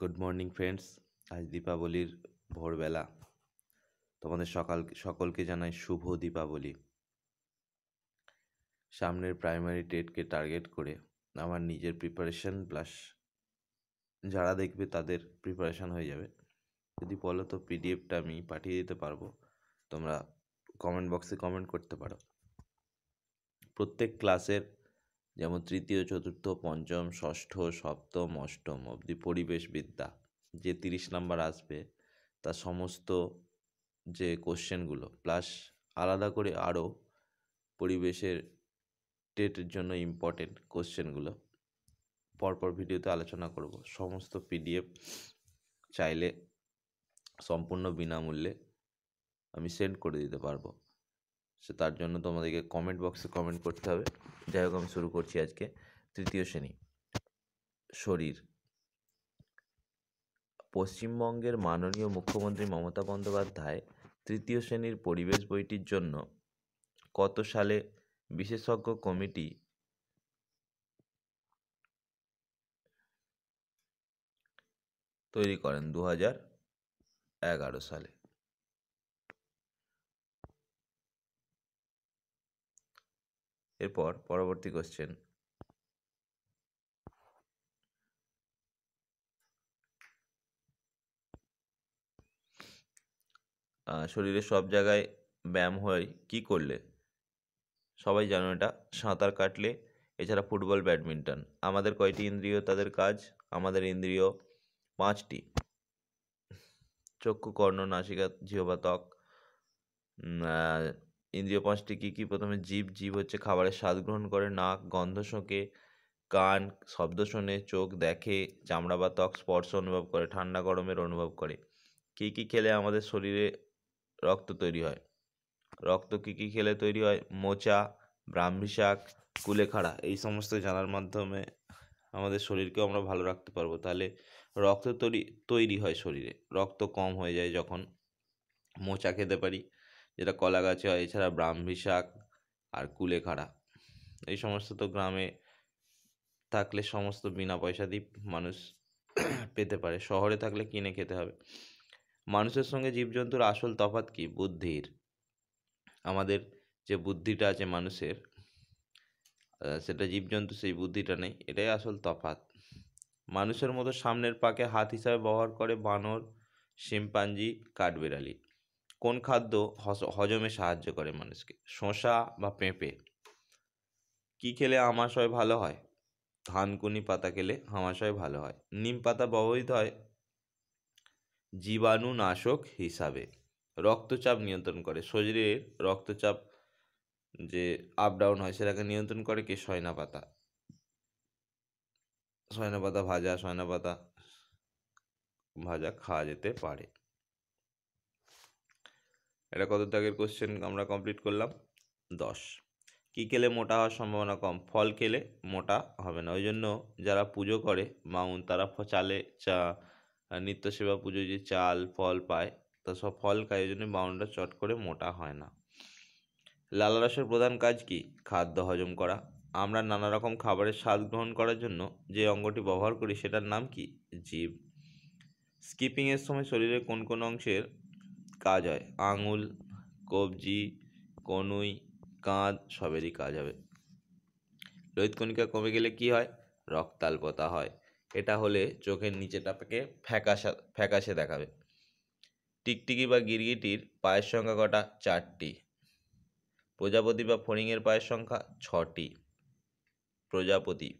good morning friends আজ দীপাবলির ভোরবেলা তোমাদের সকাল সকলকে জানাই শুভ দীপাবলি সামনের প্রাইমারি টেটকে টার্গেট করে আমার নিজের প্রিপারেশন প্লাস যারা দেখবে তাদের প্রিপারেশান হয়ে যাবে যদি বলো তো পিডিএফটা আমি পাঠিয়ে দিতে পারবো তোমরা কমেন্ট বক্সে কমেন্ট করতে পারো প্রত্যেক ক্লাসের যেমন তৃতীয় চতুর্থ পঞ্চম ষষ্ঠ সপ্তম অষ্টম অবধি পরিবেশ বিদ্যা যে তিরিশ নাম্বার আসবে তার সমস্ত যে কোশ্চেনগুলো প্লাস আলাদা করে আরও পরিবেশের টেটের জন্য ইম্পর্টেন্ট কোশ্চেনগুলো পরপর ভিডিওতে আলোচনা করব সমস্ত পিডিএফ চাইলে সম্পূর্ণ বিনামূল্যে আমি সেন্ড করে দিতে পারবো সে তার জন্য তোমাদেরকে কমেন্ট বক্সে কমেন্ট করতে হবে যাই হোক আমি শুরু করছি আজকে তৃতীয় শ্রেণী শরীর পশ্চিমবঙ্গের মাননীয় মুখ্যমন্ত্রী মমতা বন্দ্যোপাধ্যায় তৃতীয় শ্রেণীর পরিবেশ বইটির জন্য কত সালে বিশেষজ্ঞ কমিটি তৈরি করেন দু হাজার এগারো সালে এরপর পরবর্তী কোশ্চেন শরীরের সব জায়গায় ব্যায়াম হয় কি করলে সবাই জানো এটা সাঁতার কাটলে এছাড়া ফুটবল ব্যাডমিন্টন আমাদের কয়টি ইন্দ্রিয় তাদের কাজ আমাদের ইন্দ্রিয় পাঁচটি চক্ষু কর্ণ নাসিকা জিহবা ত্বক ইন্দ্রিয় পাঁচটি কী কী প্রথমে জীব জীব হচ্ছে খাবারের স্বাদ গ্রহণ করে নাক গন্ধ শোঁকে কান শব্দ শোনে চোখ দেখে চামড়া বা ত্বক স্পর্শ অনুভব করে ঠান্ডা গরমের অনুভব করে কী কী খেলে আমাদের শরীরে রক্ত তৈরি হয় রক্ত কী কী খেলে তৈরি হয় মোচা ব্রাহ্মী শাক কুলেখাড়া এই সমস্ত জানার মাধ্যমে আমাদের শরীরকেও আমরা ভালো রাখতে পারবো তাহলে রক্ত তৈরি তৈরি হয় শরীরে রক্ত কম হয়ে যায় যখন মোচা খেতে পারি যেটা কলা গাছে হয় এছাড়া ব্রাহ্মী শাক আর কুলেখাড়া এই সমস্ত তো গ্রামে থাকলে সমস্ত বিনা পয়সা দিয়ে মানুষ পেতে পারে শহরে থাকলে কিনে খেতে হবে মানুষের সঙ্গে জীবজন্তুর আসল তফাত কি বুদ্ধির আমাদের যে বুদ্ধিটা আছে মানুষের সেটা জীবজন্তু সেই বুদ্ধিটা নেই এটাই আসল তফাত মানুষের মতো সামনের পাকে হাত হিসাবে ব্যবহার করে বানর শিম্পাঞ্জি কাঠবেড়ালি কোন খাদ্য হজমে সাহায্য করে মানুষকে শসা বা পেঁপে কি খেলে আমাশয় ভালো হয় ধানকুনি পাতা খেলে আমাশয় ভালো হয় নিম পাতা ব্যবহৃত হয় জীবাণুনাশক হিসাবে রক্তচাপ নিয়ন্ত্রণ করে শরীরের রক্তচাপ যে আপ ডাউন হয় সেটাকে নিয়ন্ত্রণ করে কে সয়না পাতা সয়না পাতা ভাজা সয়না পাতা ভাজা খাওয়া যেতে পারে এটা কত দাগের কোশ্চেন আমরা কমপ্লিট করলাম দশ কি খেলে মোটা হওয়ার সম্ভাবনা কম ফল খেলে মোটা হবে না ওই জন্য যারা পুজো করে মাউন তারা চালে চা নিত্য সেবা পুজো যে চাল ফল পায় তা সব ফল খায় ওই জন্য মাউনটা চট করে মোটা হয় না লালারসের প্রধান কাজ কি খাদ্য হজম করা আমরা নানা রকম খাবারের স্বাদ গ্রহণ করার জন্য যে অঙ্গটি ব্যবহার করি সেটার নাম কি জীব স্কিপিংয়ের সময় শরীরের কোন কোন অংশের কাজ হয় আঙুল কবজি কনুই কাঁধ সবেরই কাজ হবে লোহিতকণিকা কমে গেলে কি হয় রক্তাল্পতা হয় এটা হলে চোখের নিচেটাকে ফ্যাকাশা ফ্যাকাশে দেখাবে টিকটিকি বা গিরগিটির পায়ের সংখ্যা কটা চারটি প্রজাপতি বা ফড়িংয়ের পায়ের সংখ্যা ছটি প্রজাপতি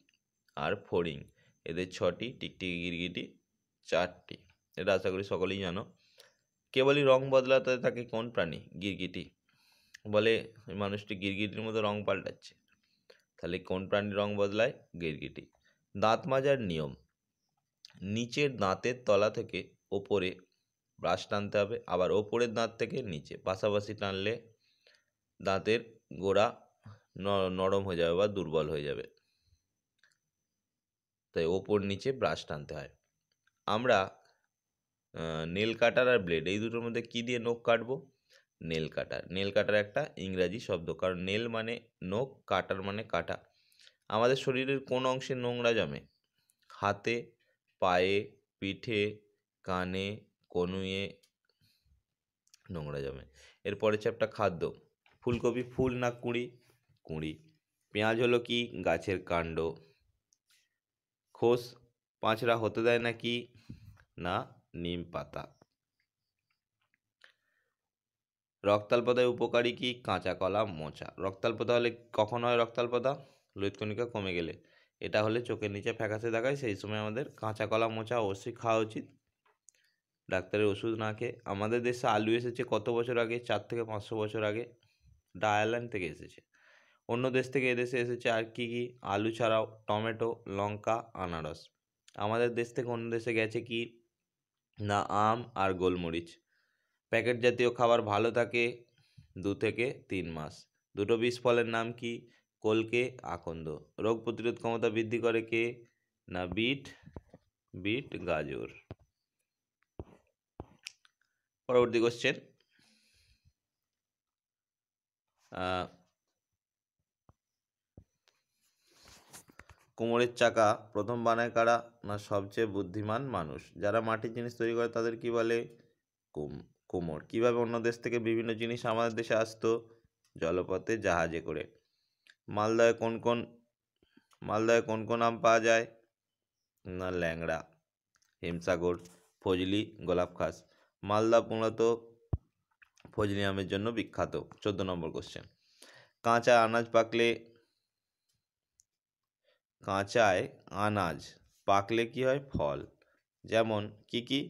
আর ফড়িং এদের ছটি টিকটিকি গিরগিটি চারটি এটা আশা করি সকলেই জানো কেবলই রং বদলাতে থাকে কোন প্রাণী গিরগিটি বলে মানুষটি গিরগিটির মতো রং পাল্টাচ্ছে তাহলে কোন প্রাণী রং বদলায় গিরগিটি দাঁত মাজার নিয়ম নিচের দাঁতের তলা থেকে ওপরে ব্রাশ টানতে হবে আবার ওপরের দাঁত থেকে নিচে পাশাপাশি টানলে দাঁতের গোড়া নরম হয়ে যাবে বা দুর্বল হয়ে যাবে তাই ওপর নিচে ব্রাশ টানতে হয় আমরা নেল কাটার আর ব্লেড এই দুটোর মধ্যে কি দিয়ে নখ কাটবো নেল কাটার নেল কাটার একটা ইংরাজি শব্দ কারণ নেল মানে নখ কাটার মানে কাটা আমাদের শরীরের কোন অংশে নোংরা জমে হাতে পায়ে পিঠে কানে কনুয়ে নোংরা জমে এরপরে চ্যাপটা খাদ্য ফুলকপি ফুল না কুঁড়ি কুঁড়ি পেঁয়াজ হলো কি গাছের কাণ্ড খোস পাঁচরা হতে দেয় নাকি না নিম পাতা রক্তাল্পতায় উপকারী কি কাঁচা কলা মোচা রক্তাল্পতা হলে কখন হয় রক্তাল্পতা লোহিতকণিকা কমে গেলে এটা হলে চোখের নিচে ফ্যাকাশে দেখায় সেই সময় আমাদের কাঁচা কলা মোচা অবশ্যই খাওয়া উচিত ডাক্তারের ওষুধ না খেয়ে আমাদের দেশে আলু এসেছে কত বছর আগে চার থেকে পাঁচশো বছর আগে ডায়ারল্যান্ড থেকে এসেছে অন্য দেশ থেকে এদেশে এসেছে আর কি কি আলু ছাড়াও টমেটো লঙ্কা আনারস আমাদের দেশ থেকে অন্য দেশে গেছে কি না আম আর গোলমরিচ প্যাকেট জাতীয় খাবার ভালো থাকে দু থেকে তিন মাস দুটো বিষ ফলের নাম কি কলকে আকন্দ রোগ প্রতিরোধ ক্ষমতা বৃদ্ধি করে কে না বিট বিট গাজর পরবর্তী কোশ্চেন কুমোরের চাকা প্রথম বানায় কারা না সবচেয়ে বুদ্ধিমান মানুষ যারা মাটির জিনিস তৈরি করে তাদের কি বলে কুম কুমোর কীভাবে অন্য দেশ থেকে বিভিন্ন জিনিস আমাদের দেশে আসতো জলপথে জাহাজে করে মালদায় কোন কোন মালদায় কোন কোন আম পাওয়া যায় না ল্যাংড়া হিমসাগর ফজলি গোলাপ খাস মালদা মূলত ফজলি আমের জন্য বিখ্যাত চোদ্দ নম্বর কোশ্চেন কাঁচা আনাজ পাকলে কাঁচায় আনাজ পাকলে কী হয় ফল যেমন কী কী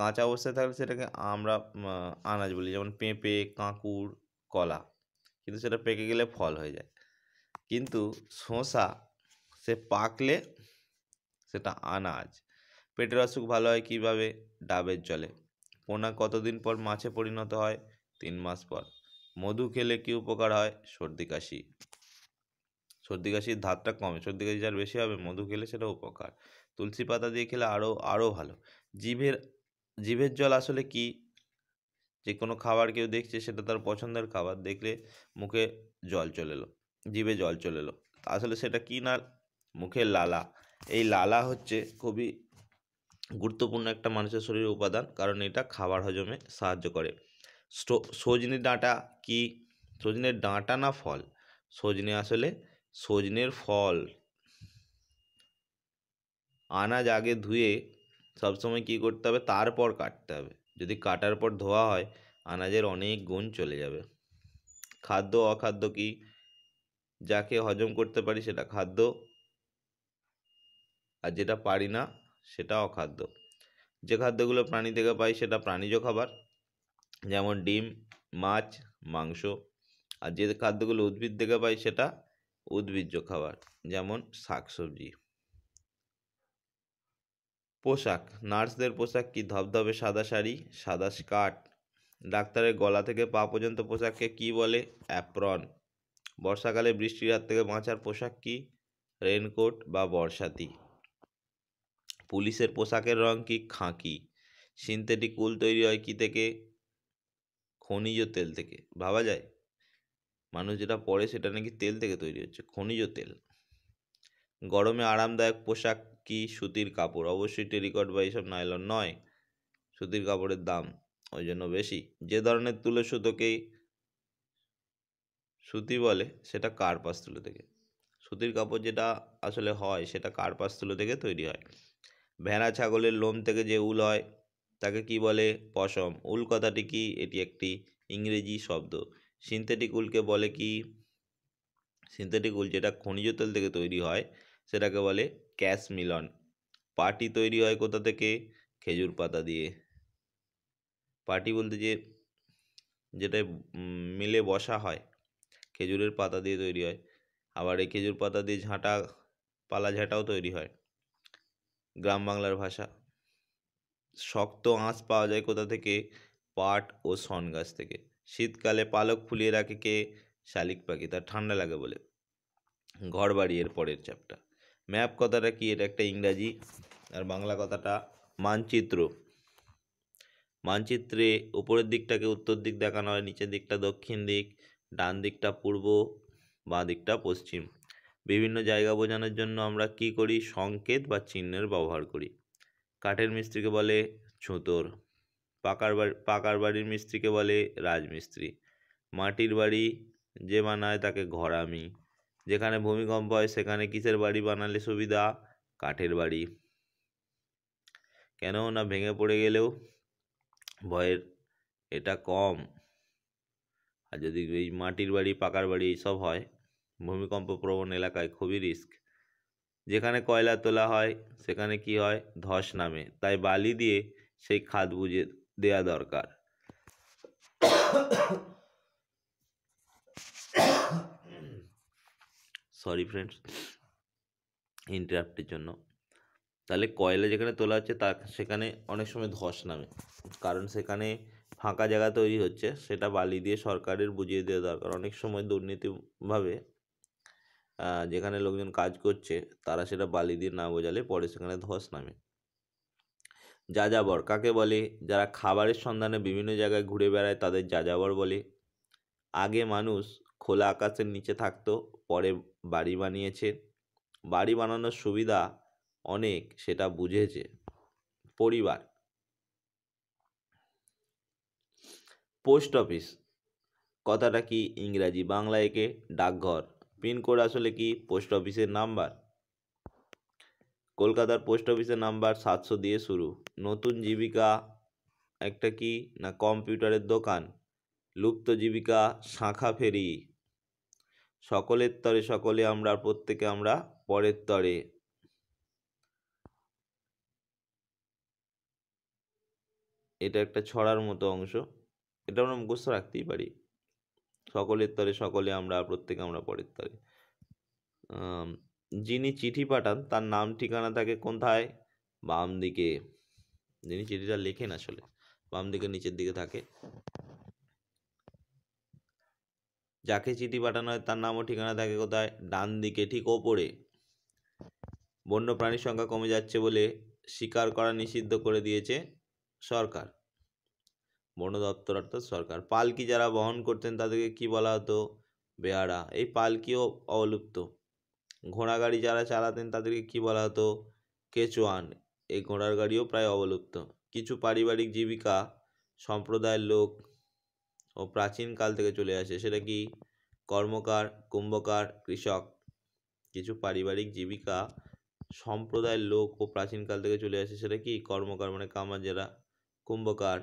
কাঁচা অবস্থায় থাকলে সেটাকে আমরা আনাজ বলি যেমন পেঁপে কাঁকুর কলা কিন্তু সেটা পেকে গেলে ফল হয়ে যায় কিন্তু শসা সে পাকলে সেটা আনাজ পেটের অসুখ ভালো হয় কীভাবে ডাবের জলে পোনা কতদিন পর মাছে পরিণত হয় তিন মাস পর মধু খেলে কী উপকার হয় সর্দি কাশি সর্দি কাশির ধারটা কমে সর্দি কাশি যার বেশি হবে মধু খেলে সেটা উপকার তুলসী পাতা দিয়ে খেলে আরও আরও ভালো জিভের জিভের জল আসলে কি যে কোনো খাবার কেউ দেখছে সেটা তার পছন্দের খাবার দেখলে মুখে জল চলে এলো জিভে জল চলে এলো আসলে সেটা কি না মুখের লালা এই লালা হচ্ছে খুবই গুরুত্বপূর্ণ একটা মানুষের শরীরের উপাদান কারণ এটা খাবার হজমে সাহায্য করে সজনে ডাঁটা কি সজনে ডাঁটা না ফল সজনে আসলে সজনের ফল আনাজ আগে ধুয়ে সবসময় কী করতে হবে তারপর কাটতে হবে যদি কাটার পর ধোয়া হয় আনাজের অনেক গুণ চলে যাবে খাদ্য অখাদ্য কি যাকে হজম করতে পারি সেটা খাদ্য আর যেটা পারি না সেটা অখাদ্য যে খাদ্যগুলো প্রাণী থেকে পাই সেটা প্রাণীজ খাবার যেমন ডিম মাছ মাংস আর যে খাদ্যগুলো উদ্ভিদ থেকে পাই সেটা উদ্ভিজ্জ খাবার যেমন শাকসবজি পোশাক নার্সদের পোশাক কি ধবধবে সাদা শাড়ি সাদা স্কার্ট ডাক্তারের গলা থেকে পা পর্যন্ত পোশাককে কি বলে অ্যাপ্রন বর্ষাকালে বৃষ্টির হাত থেকে বাঁচার পোশাক কি রেনকোট বা বর্ষাতি পুলিশের পোশাকের রং কি খাঁকি সিনথেটিক উল তৈরি হয় কি থেকে খনিজ তেল থেকে ভাবা যায় মানুষ যেটা পরে সেটা নাকি তেল থেকে তৈরি হচ্ছে খনিজ তেল গরমে আরামদায়ক পোশাক কি সুতির কাপড় অবশ্যই টেরিকট বা এইসব নাইলন নয় সুতির কাপড়ের দাম ওই জন্য বেশি যে ধরনের তুলো সুতোকেই সুতি বলে সেটা কার্পাস তুলো থেকে সুতির কাপড় যেটা আসলে হয় সেটা কার্পাস তুলো থেকে তৈরি হয় ভেড়া ছাগলের লোম থেকে যে উল হয় তাকে কি বলে পশম উল কথাটি কি এটি একটি ইংরেজি শব্দ সিনথেটিক উলকে বলে কি সিনথেটিক উল যেটা খনিজ তেল থেকে তৈরি হয় সেটাকে বলে ক্যাশ মিলন পাটি তৈরি হয় কোথা থেকে খেজুর পাতা দিয়ে পাটি বলতে যে যেটা মিলে বসা হয় খেজুরের পাতা দিয়ে তৈরি হয় আবার এই খেজুর পাতা দিয়ে ঝাঁটা পালা ঝাঁটাও তৈরি হয় গ্রাম বাংলার ভাষা শক্ত আঁশ পাওয়া যায় কোথা থেকে পাট ও শন গাছ থেকে শীতকালে পালক ফুলিয়ে রাখে কে শালিক পাখি তার ঠান্ডা লাগে বলে ঘর বাড়ি এর পরের চ্যাপ্টার ম্যাপ কথাটা কি এটা একটা ইংরাজি আর বাংলা কথাটা মানচিত্র মানচিত্রে উপরের দিকটাকে উত্তর দিক দেখানো হয় নিচের দিকটা দক্ষিণ দিক ডান দিকটা পূর্ব বাঁ দিকটা পশ্চিম বিভিন্ন জায়গা বোঝানোর জন্য আমরা কি করি সংকেত বা চিহ্নের ব্যবহার করি কাঠের মিস্ত্রিকে বলে ছুতোর পাকার বাড়ি পাকার বাড়ির মিস্ত্রিকে বলে রাজমিস্ত্রি মাটির বাড়ি যে বানায় তাকে ঘরামি যেখানে ভূমিকম্প হয় সেখানে কিসের বাড়ি বানালে সুবিধা কাঠের বাড়ি কেন না ভেঙে পড়ে গেলেও ভয়ের এটা কম আর যদি এই মাটির বাড়ি পাকার বাড়ি এইসব হয় ভূমিকম্প প্রবণ এলাকায় খুবই রিস্ক যেখানে কয়লা তোলা হয় সেখানে কি হয় ধস নামে তাই বালি দিয়ে সেই খাদ বুঝে দেয়া দরকার সরি ফ্রেন্ডস ইন্টারাপ্টের জন্য তাহলে কয়লা যেখানে তোলা হচ্ছে তা সেখানে অনেক সময় ধস নামে কারণ সেখানে ফাঁকা জায়গা তৈরি হচ্ছে সেটা বালি দিয়ে সরকারের বুঝিয়ে দেওয়া দরকার অনেক সময় দুর্নীতিভাবে যেখানে লোকজন কাজ করছে তারা সেটা বালি দিয়ে না বোঝালে পরে সেখানে ধস নামে যাযাবর কাকে বলে যারা খাবারের সন্ধানে বিভিন্ন জায়গায় ঘুরে বেড়ায় তাদের যাযাবর বলে আগে মানুষ খোলা আকাশের নিচে থাকতো পরে বাড়ি বানিয়েছে বাড়ি বানানোর সুবিধা অনেক সেটা বুঝেছে পরিবার পোস্ট অফিস কথাটা কি ইংরাজি বাংলা একে ডাকঘর পিনকোড আসলে কি পোস্ট অফিসের নাম্বার কলকাতার পোস্ট অফিসের নাম্বার সাতশো দিয়ে শুরু নতুন জীবিকা একটা কি না কম্পিউটারের দোকান লুপ্ত জীবিকা শাঁখা ফেরি সকলের তরে সকলে আমরা প্রত্যেকে আমরা পরের তরে এটা একটা ছড়ার মতো অংশ এটা আমরা মুখস্থ রাখতেই পারি সকলের তরে সকলে আমরা প্রত্যেকে আমরা পরের তরে যিনি চিঠি পাঠান তার নাম ঠিকানা থাকে কোথায় বাম দিকে যিনি চিঠিটা লেখেন আসলে বাম দিকে নিচের দিকে থাকে যাকে চিঠি পাঠানো হয় তার নামও ঠিকানা থাকে কোথায় ডান দিকে ঠিক ওপরে বন্য প্রাণীর সংখ্যা কমে যাচ্ছে বলে শিকার করা নিষিদ্ধ করে দিয়েছে সরকার বন দপ্তর অর্থাৎ সরকার পালকি যারা বহন করতেন তাদেরকে কি বলা হতো বেয়ারা এই পালকিও অবলুপ্ত ঘোড়া গাড়ি যারা চালাতেন তাদেরকে কি বলা হতো কেচোয়ান এই ঘোড়ার গাড়িও প্রায় অবলুপ্ত কিছু পারিবারিক জীবিকা সম্প্রদায়ের লোক ও প্রাচীনকাল থেকে চলে আসে সেটা কি কর্মকার কুম্ভকার কৃষক কিছু পারিবারিক জীবিকা সম্প্রদায়ের লোক ও প্রাচীনকাল থেকে চলে আসে সেটা কি কর্মকার মানে যারা কুম্ভকার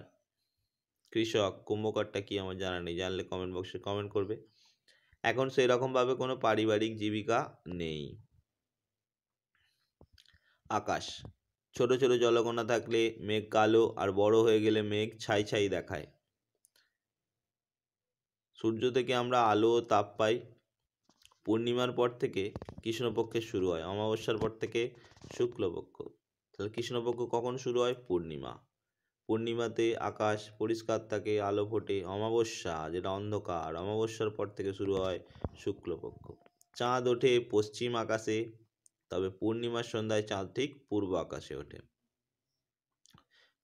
কৃষক কুম্ভকারটা কি আমার জানা নেই জানলে কমেন্ট বক্সে কমেন্ট করবে এখন সেরকমভাবে কোনো পারিবারিক জীবিকা নেই আকাশ ছোট ছোট জলকণা থাকলে মেঘ কালো আর বড় হয়ে গেলে মেঘ ছাই ছাই দেখায় সূর্য থেকে আমরা আলো ও তাপ পাই পূর্ণিমার পর থেকে কৃষ্ণপক্ষের শুরু হয় অমাবস্যার পর থেকে শুক্লপক্ষ তাহলে কৃষ্ণপক্ষ কখন শুরু হয় পূর্ণিমা পূর্ণিমাতে আকাশ পরিষ্কার থাকে আলো ফোটে অমাবস্যা যেটা অন্ধকার অমাবস্যার পর থেকে শুরু হয় শুক্লপক্ষ চাঁদ ওঠে পশ্চিম আকাশে তবে পূর্ণিমার সন্ধ্যায় চাঁদ ঠিক পূর্ব আকাশে ওঠে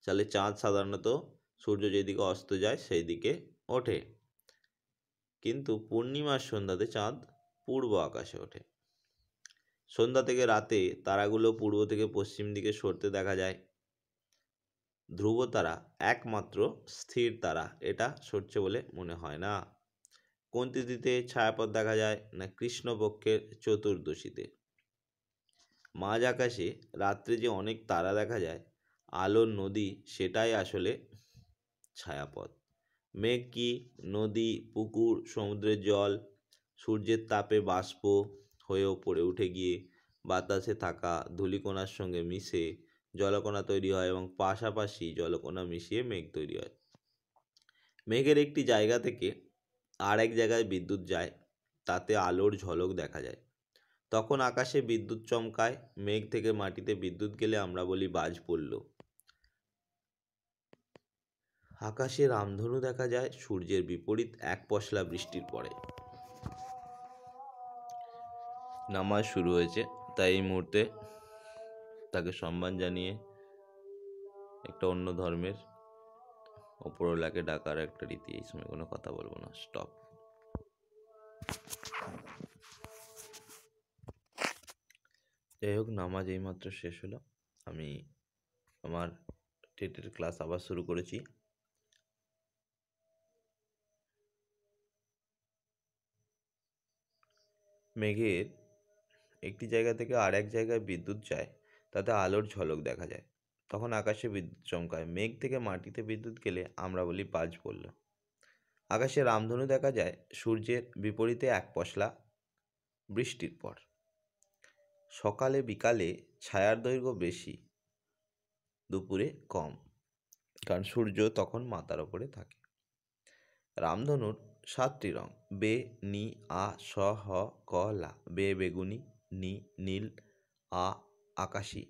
তাহলে চাঁদ সাধারণত সূর্য যেদিকে অস্ত যায় সেই দিকে ওঠে কিন্তু পূর্ণিমার সন্ধ্যাতে চাঁদ পূর্ব আকাশে ওঠে সন্ধ্যা থেকে রাতে তারাগুলো পূর্ব থেকে পশ্চিম দিকে সরতে দেখা যায় ধ্রুব তারা একমাত্র স্থির তারা এটা সরছে বলে মনে হয় না কোন তিথিতে ছায়াপথ দেখা যায় না কৃষ্ণপক্ষের চতুর্দশীতে মাঝ আকাশে রাত্রে যে অনেক তারা দেখা যায় আলোর নদী সেটাই আসলে ছায়াপথ মেঘ কি নদী পুকুর সমুদ্রের জল সূর্যের তাপে বাষ্প হয়েও পড়ে উঠে গিয়ে বাতাসে থাকা ধূলিকণার সঙ্গে মিশে জলকণা তৈরি হয় এবং পাশাপাশি জলকণা মিশিয়ে মেঘ তৈরি হয় মেঘের একটি জায়গা থেকে আর এক জায়গায় বিদ্যুৎ যায় তাতে আলোর ঝলক দেখা যায় তখন আকাশে বিদ্যুৎ চমকায় মেঘ থেকে মাটিতে বিদ্যুৎ গেলে আমরা বলি বাজ পড়ল আকাশে রামধনু দেখা যায় সূর্যের বিপরীত এক পশলা বৃষ্টির পরে নামাজ শুরু হয়েছে তাই এই মুহূর্তে তাকে সম্মান জানিয়ে একটা অন্য ধর্মের ওপরওয়ালাকে ডাকার একটা রীতি এই সময় কোনো কথা বলবো না স্টপ যাই হোক নামাজ এইমাত্র শেষ হলো আমি আমার টেটের ক্লাস আবার শুরু করেছি মেঘের একটি জায়গা থেকে আর এক জায়গায় বিদ্যুৎ যায় তাতে আলোর ঝলক দেখা যায় তখন আকাশে বিদ্যুৎ চমকায় মেঘ থেকে মাটিতে বিদ্যুৎ গেলে আমরা বলি বাজ পড়ল আকাশে রামধনু দেখা যায় সূর্যের বিপরীতে এক পশলা বৃষ্টির পর সকালে বিকালে ছায়ার দৈর্ঘ্য বেশি দুপুরে কম কারণ সূর্য তখন মাথার ওপরে থাকে রামধনুর সাতটি রং বে নি আ স হ ক লা বে বেগুনি নি নীল আ আকাশী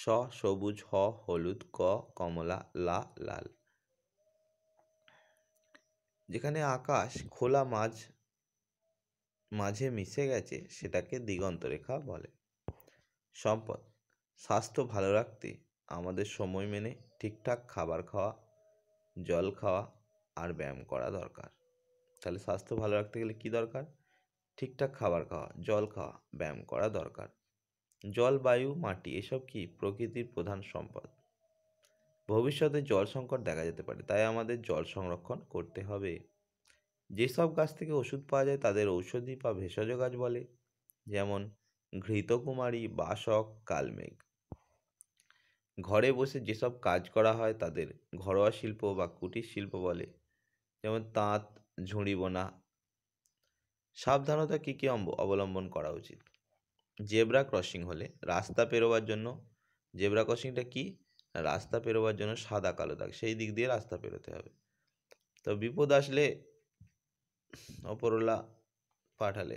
স সবুজ হ হলুদ ক কমলা লা লাল যেখানে আকাশ খোলা মাঝ মাঝে মিশে গেছে সেটাকে দিগন্তরেখা বলে সম্পদ স্বাস্থ্য ভালো রাখতে আমাদের সময় মেনে ঠিকঠাক খাবার খাওয়া জল খাওয়া আর ব্যায়াম করা দরকার তাহলে স্বাস্থ্য ভালো রাখতে গেলে কি দরকার ঠিকঠাক খাবার খাওয়া জল খাওয়া ব্যায়াম করা দরকার জল বায়ু মাটি এসব কি প্রকৃতির প্রধান সম্পদ ভবিষ্যতে জল সংকট দেখা যেতে পারে তাই আমাদের জল সংরক্ষণ করতে হবে যেসব গাছ থেকে ওষুধ পাওয়া যায় তাদের ঔষধি বা ভেষজ গাছ বলে যেমন ঘৃতকুমারী বাসক কালমেঘ ঘরে বসে যেসব কাজ করা হয় তাদের ঘরোয়া শিল্প বা কুটির শিল্প বলে যেমন তাঁত ঝুড়ি বোনা সাবধানতা কী কী অবলম্বন করা উচিত জেব্রা ক্রসিং হলে রাস্তা পেরোবার জন্য জেব্রা ক্রসিংটা কি রাস্তা পেরোবার জন্য সাদা কালো দাগ সেই দিক দিয়ে রাস্তা পেরোতে হবে তো বিপদ আসলে অপরলা পাঠালে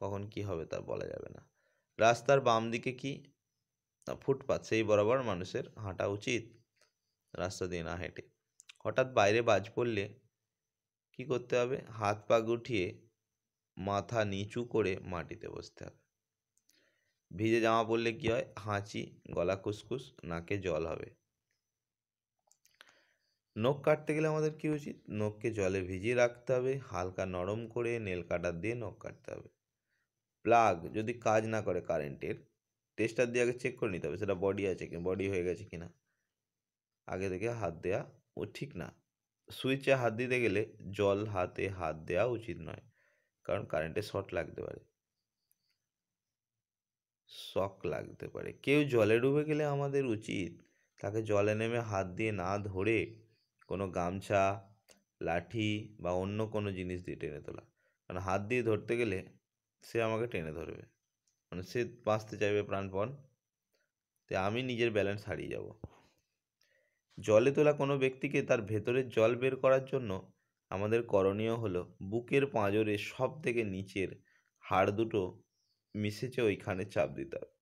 কখন কি হবে তা বলা যাবে না রাস্তার বাম দিকে কি ফুটপাথ সেই বরাবর মানুষের হাঁটা উচিত রাস্তা দিয়ে না হেঁটে হঠাৎ বাইরে বাজ পড়লে কি করতে হবে হাত পা গুটিয়ে মাথা নিচু করে মাটিতে বসতে হবে ভিজে জামা পরলে কী হয় হাঁচি গলা খুসখুস নাকে জল হবে নখ কাটতে গেলে আমাদের কী উচিত নখকে জলে ভিজিয়ে রাখতে হবে হালকা নরম করে নেল কাটার দিয়ে নখ কাটতে হবে প্লাগ যদি কাজ না করে কারেন্টের টেস্টার দিয়ে আগে চেক করে নিতে হবে সেটা বডি আছে কি বডি হয়ে গেছে কিনা আগে থেকে হাত দেওয়া ও ঠিক না সুইচে হাত দিতে গেলে জল হাতে হাত দেওয়া উচিত নয় কারণ কারেন্টে শর্ট লাগতে পারে শক লাগতে পারে কেউ জলে ডুবে গেলে আমাদের উচিত তাকে জলে নেমে হাত দিয়ে না ধরে কোনো গামছা লাঠি বা অন্য কোনো জিনিস দিয়ে টেনে তোলা কারণ হাত দিয়ে ধরতে গেলে সে আমাকে টেনে ধরবে মানে সে বাঁচতে চাইবে প্রাণপণ তো আমি নিজের ব্যালেন্স হারিয়ে যাব জলে তোলা কোনো ব্যক্তিকে তার ভেতরের জল বের করার জন্য আমাদের করণীয় হলো বুকের পাঁজরে সব থেকে নিচের হাড় দুটো মিশেছে ওইখানে চাপ দিতে হবে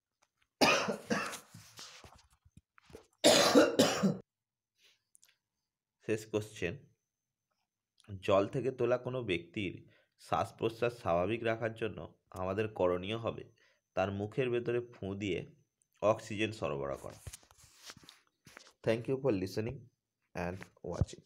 শেষ কোশ্চেন জল থেকে তোলা কোনো ব্যক্তির শ্বাস প্রশ্বাস স্বাভাবিক রাখার জন্য আমাদের করণীয় হবে তার মুখের ভেতরে ফুঁ দিয়ে অক্সিজেন সরবরাহ করা thank you for listening and watching